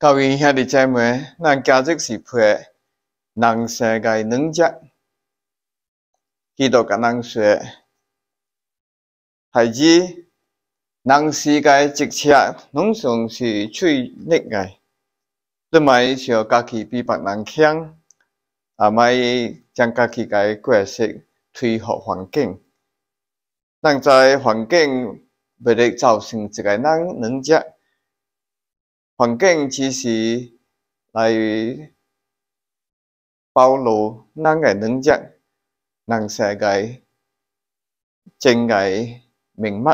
教育兄弟姐妹，咱家族是配人世界人才。基督甲咱说，孩子，人世界一切拢算是最叻个，不卖想家己比别人强，也卖将家己个角色推服环境。咱在环境，不得造成一个人人才。环境只是嚟暴露人嘅能力，人世界真明秘密。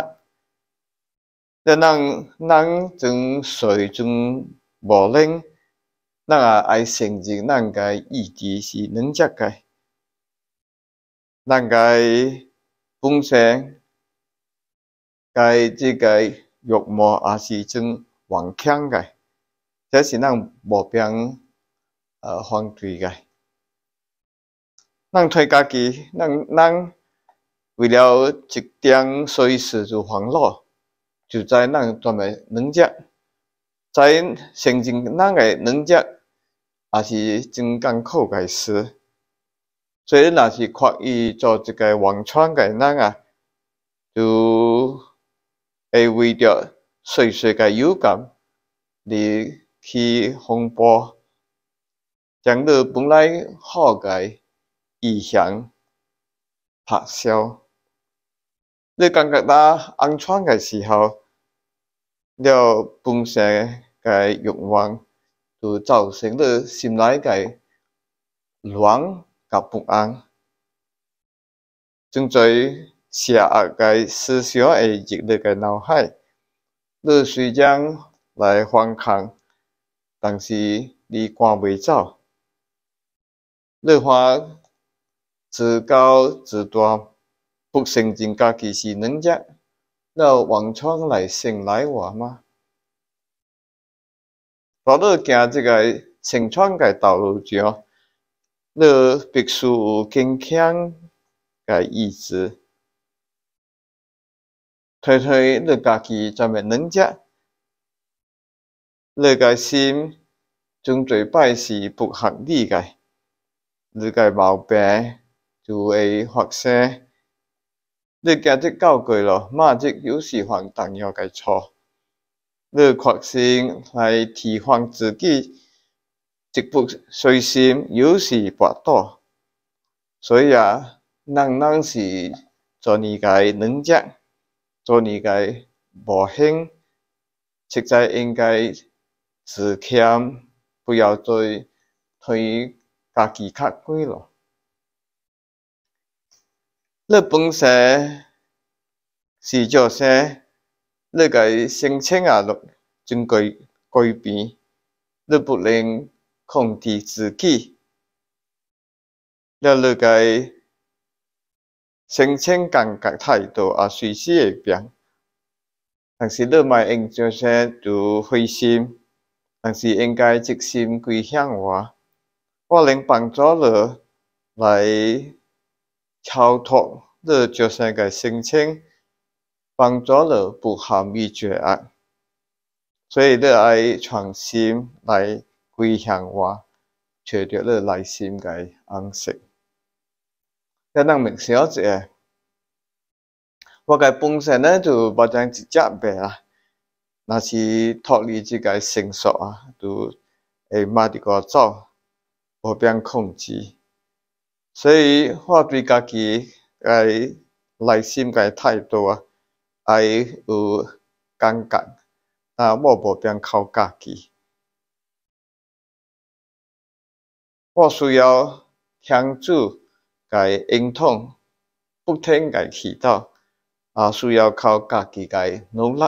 人能从水中无能，能爱升级，能个意志是能力个，能个本性。嘅即个欲望，也是真顽强嘅。则是咱无病，呃，反对个。咱推家己，咱咱为了一点小事就烦恼，就在咱全部软弱。在承认咱个软弱也是真艰苦个事。以，若是愿意做一个忘川个咱啊，就会为着琐碎个忧感，而。去风波，将你本来好个意向拍消，你感觉到安全个时候，了本身个欲望就造成了心内个乱甲不安，正在邪恶个思想会入你个脑海，你虽然来反抗。但是你赶未走，你花自高自大，不相信家己是人才，那望穿内心来外吗？若你行这个成串个道路上，你必须有坚强个意志，推推你家己做咩人才？你个心总最摆事不合理个，你个毛病就会发生。你今日搞过了，明日又是犯同样个错。你决心来提防自己，一不随心，又是不倒。所以啊，人人是做你个能者，做你个无兴，实在应该。自欠不要再推家己较贵咯。你本身是做啥？你个心情啊，就真该改变。你不能控制自己，你个心情感觉态度啊，随时会变。但是你卖用做啥就灰心。但是应该一心归向我，我能帮助你来超脱你众生个心情，帮助你不获秘绝啊！所以你爱创新来归向我，找到你内心个安息。咱咱明晓一下，我个本身呢，就无讲只只白啊。那是脱离即个心术啊，都会马的个走，无变控制。所以我对家己个内心个态度啊，会有尴尬啊，我无变靠家己，我需要向主个认同，不停个祈祷，也需要靠家己个努力。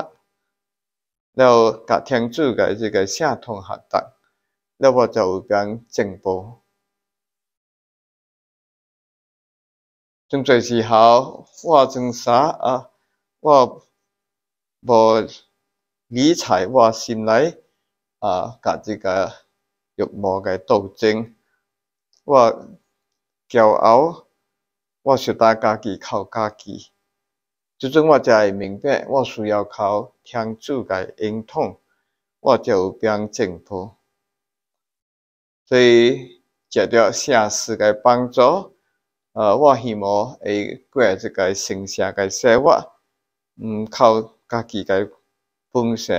了，甲天主个这个相通合作，了我就会讲进步。真侪时候，我真啥啊，我无理睬我心里啊，个这个欲望个斗争。我骄傲，我雪达家己靠家己。即阵我才会明白，我需要靠天主嘅恩宠，我才有变进步。所以，接到圣事嘅帮助，呃，我希望会过一个圣洁嘅生活，毋靠家己嘅本性，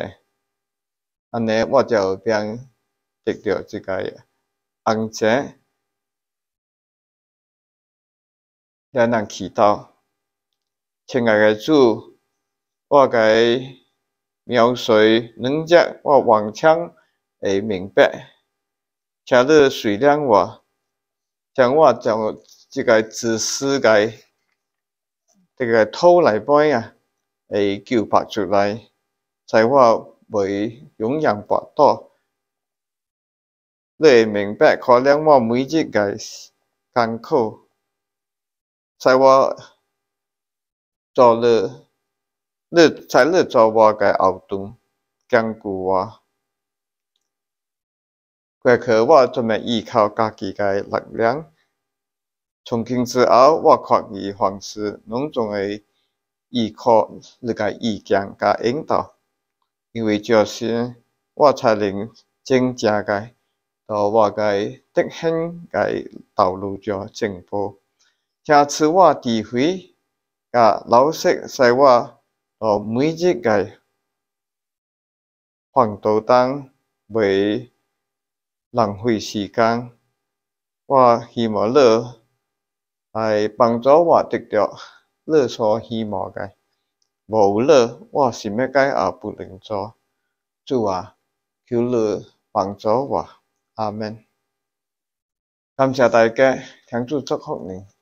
安尼我才有变得到一个安详，能能祈祷。亲爱的主，我该渺小能弱，我完全会明白。请你原谅我，将我从这个自私个这个偷里边啊，会揪拔出来，在我未永样拔到，你会明白可怜我每日个艰苦，在我。做你，你才你做我个后盾，坚固我。过去我专门依靠家己个力量，从今之后我可以放肆，拢总会依靠你个意见佮引导，因为这是我才能真正个，和我界德行个道路做进步。下次我智慧，甲老师使我，哦，每日个黄斗中，未浪费时间。我希望你来帮助我得到耶所希望个，无你，我什么也不能做。主啊，求你帮助我。阿门。感谢大家，天主祝福你。